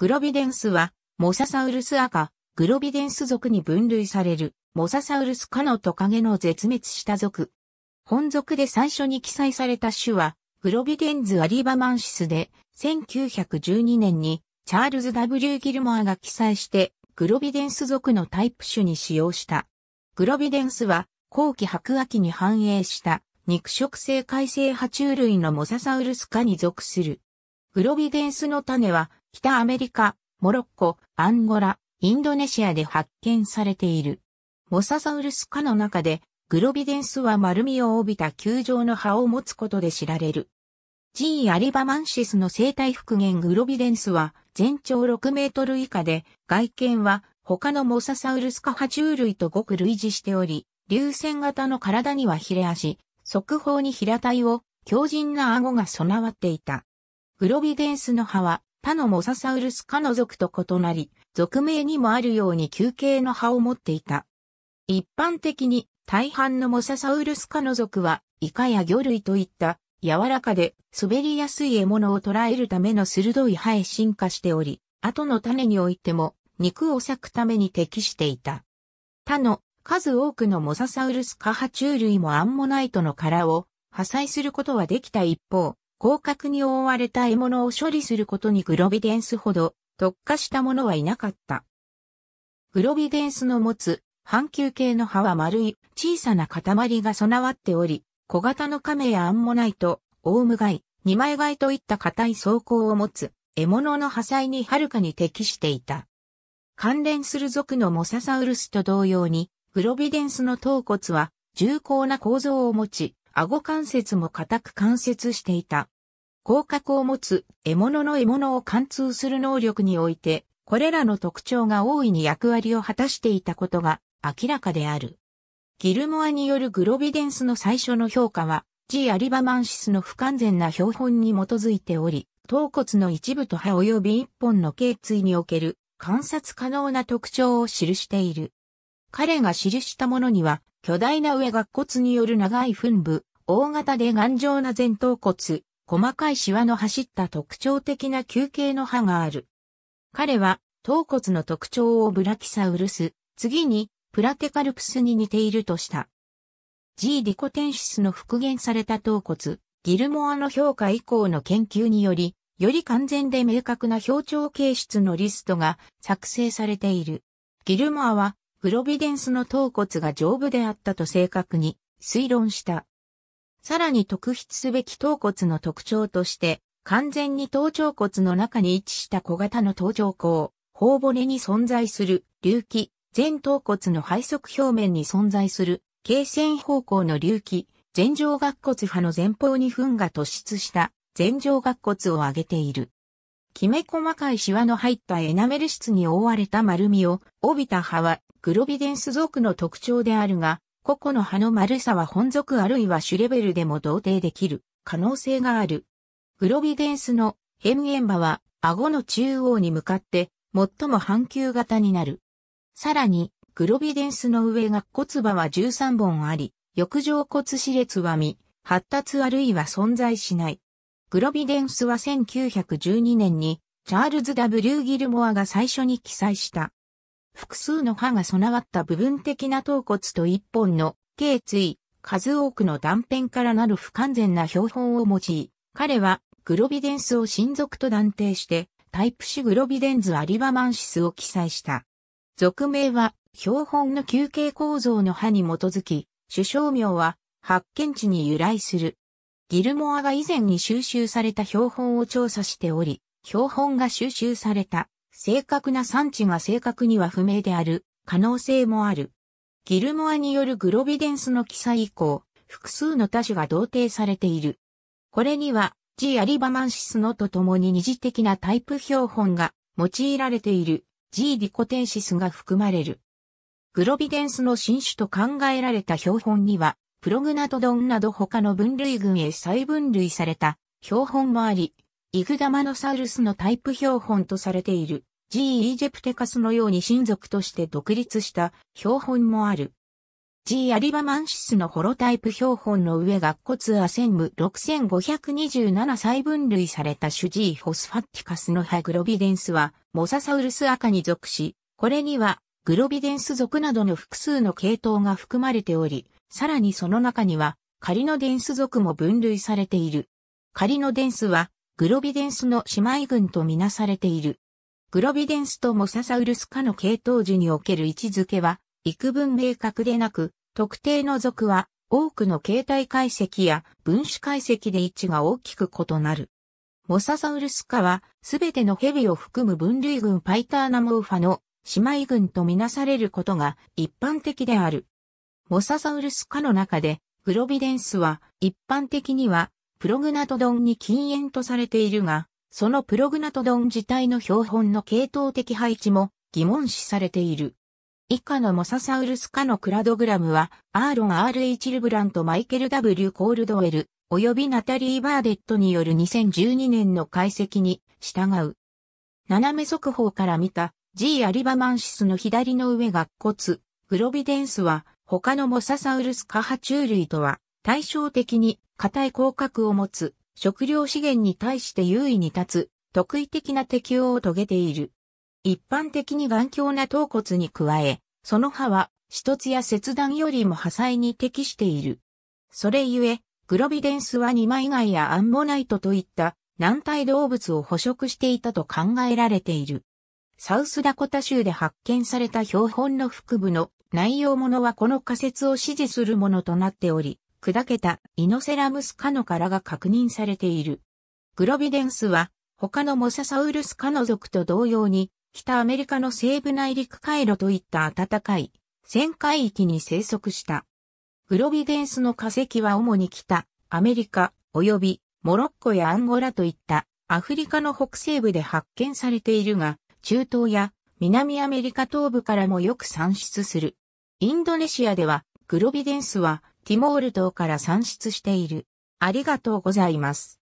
グロビデンスは、モササウルス赤、グロビデンス属に分類される、モササウルス科のトカゲの絶滅した属。本属で最初に記載された種は、グロビデンズ・アリバマンシスで、1912年に、チャールズ・ W・ ギルモアが記載して、グロビデンス属のタイプ種に使用した。グロビデンスは、後期白亜紀に繁栄した、肉食性海性爬虫類のモササウルス科に属する。グロビデンスの種は、北アメリカ、モロッコ、アンゴラ、インドネシアで発見されている。モササウルス科の中で、グロビデンスは丸みを帯びた球状の葉を持つことで知られる。G アリバマンシスの生態復元グロビデンスは全長6メートル以下で、外見は他のモササウルス科爬虫類とごく類似しており、流線型の体にはヒレ足、側方に平体を強靭な顎が備わっていた。グロビデンスの葉は他のモササウルス科の属と異なり、属名にもあるように球形の葉を持っていた。一般的に大半のモササウルス科の属はイカや魚類といった柔らかで滑りやすい獲物を捕らえるための鋭い歯へ進化しており、後の種においても肉を裂くために適していた。他の数多くのモササウルス科爬虫類もアンモナイトの殻を破砕することはできた一方、広角に覆われた獲物を処理することにグロビデンスほど特化したものはいなかった。グロビデンスの持つ半球形の葉は丸い小さな塊が備わっており、小型の亀やアンモナイト、オウムガイ、二枚貝といった硬い装甲を持つ獲物の破砕にはるかに適していた。関連する属のモササウルスと同様に、グロビデンスの頭骨は重厚な構造を持ち、顎関節も固く関節していた。広角を持つ獲物の獲物を貫通する能力において、これらの特徴が大いに役割を果たしていたことが明らかである。ギルモアによるグロビデンスの最初の評価は、ジアリバマンシスの不完全な標本に基づいており、頭骨の一部と歯及び一本の頸椎における観察可能な特徴を記している。彼が記したものには、巨大な上が骨による長い墳部、大型で頑丈な前頭骨、細かいシワの走った特徴的な球形の歯がある。彼は、頭骨の特徴をブラキサウルス、次に、プラテカルプスに似ているとした。G ディコテンシスの復元された頭骨、ギルモアの評価以降の研究により、より完全で明確な表調形質のリストが作成されている。ギルモアは、プロビデンスの頭骨が丈夫であったと正確に推論した。さらに特筆すべき頭骨の特徴として、完全に頭頂骨の中に位置した小型の頭頂を頬骨に存在する隆起、前頭骨の背側表面に存在する、形線方向の隆起、前上顎骨派の前方に糞が突出した前上顎骨を上げている。きめ細かいシワの入ったエナメル質に覆われた丸みを帯びた葉はグロビデンス属の特徴であるが、個々の葉の丸さは本属あるいは種レベルでも同定できる可能性がある。グロビデンスの変幻バは顎の中央に向かって最も半球型になる。さらに、グロビデンスの上が骨場は13本あり、翼状骨歯列は未発達あるいは存在しない。グロビデンスは1912年にチャールズ・ W・ ギルモアが最初に記載した複数の歯が備わった部分的な頭骨と一本の頸椎、数多くの断片からなる不完全な標本を用い、彼はグロビデンスを親族と断定して、タイプ種グロビデンズアリバマンシスを記載した。俗名は標本の球形構造の歯に基づき、首相名は発見地に由来する。ギルモアが以前に収集された標本を調査しており、標本が収集された正確な産地が正確には不明である可能性もある。ギルモアによるグロビデンスの記載以降、複数の多種が同定されている。これには、G アリバマンシスのとともに二次的なタイプ標本が用いられている G ディコテンシスが含まれる。グロビデンスの新種と考えられた標本には、プログナトドンなど他の分類群へ再分類された標本もあり、イグダマノサウルスのタイプ標本とされている。G. イージェプテカスのように親族として独立した標本もある。G. アリバマンシスのホロタイプ標本の上が骨アセンム6527細分類された主 G. ホスファッティカスのハグロビデンスはモササウルス赤に属し、これにはグロビデンス属などの複数の系統が含まれており、さらにその中には仮のデンス属も分類されている。仮のデンスはグロビデンスの姉妹群とみなされている。グロビデンスとモササウルス科の系統樹における位置づけは、幾分明確でなく、特定の属は多くの形態解析や分子解析で位置が大きく異なる。モササウルス科は、すべてのヘビを含む分類群パイターナモーファの姉妹群とみなされることが一般的である。モササウルス科の中で、グロビデンスは一般的にはプログナトドンに禁煙とされているが、そのプログナトドン自体の標本の系統的配置も疑問視されている。以下のモササウルス科のクラドグラムは、アーロン・ R.H. ルブランとマイケル・ W. コールドウェル、及びナタリー・バーデットによる2012年の解析に従う。斜め速報から見た G アリバマンシスの左の上が骨、プロビデンスは他のモササウルス科爬虫類とは対照的に硬い甲殻を持つ食料資源に対して優位に立つ、特異的な適応を遂げている。一般的に頑強な頭骨に加え、その歯は、一つや切断よりも破砕に適している。それゆえ、グロビデンスは二枚貝やアンモナイトといった軟体動物を捕食していたと考えられている。サウスダコタ州で発見された標本の腹部の内容ものはこの仮説を支持するものとなっており、砕けたイノセラムス科の殻が確認されている。グロビデンスは他のモササウルス科の族と同様に北アメリカの西部内陸回路といった暖かい旋回域に生息した。グロビデンスの化石は主に北アメリカ及びモロッコやアンゴラといったアフリカの北西部で発見されているが中東や南アメリカ東部からもよく産出する。インドネシアではグロビデンスはティモール島から産出している。ありがとうございます。